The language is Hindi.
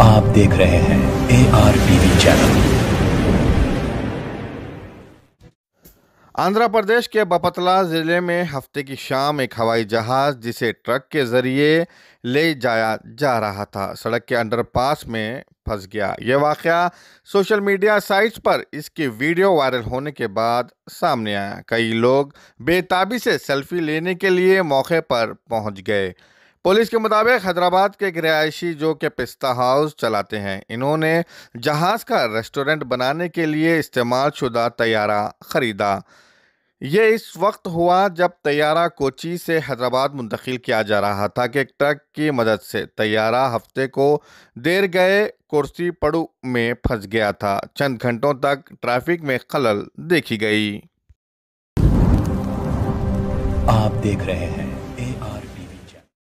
आप देख रहे हैं A R TV channel Andhra Pradesh के बपतला जिले में हफ्ते की शाम एक हवाई जहाज जिसे ट्रक के जरिए ले जाया जा रहा था सड़क के अंडरपास में फंस गया यह वाक सोशल मीडिया साइट्स पर इसकी वीडियो वायरल होने के बाद सामने आया कई लोग बेताबी से सेल्फी लेने के लिए मौके पर पहुंच गए पुलिस के मुताबिक हैदराबाद के एक रिहायशी जो कि पिस्ता हाउस चलाते हैं इन्होंने जहाज का रेस्टोरेंट बनाने के लिए इस्तेमाल शुदा तैयारा ख़रीदा ये इस वक्त हुआ जब तैयारा कोची से हैदराबाद मुंतकिल किया जा रहा था कि ट्रक की मदद से तैयारा हफ्ते को देर गए कुर्सी पड़ू में फंस गया था चंद घंटों तक ट्रैफिक में खलल देखी गई आप देख रहे हैं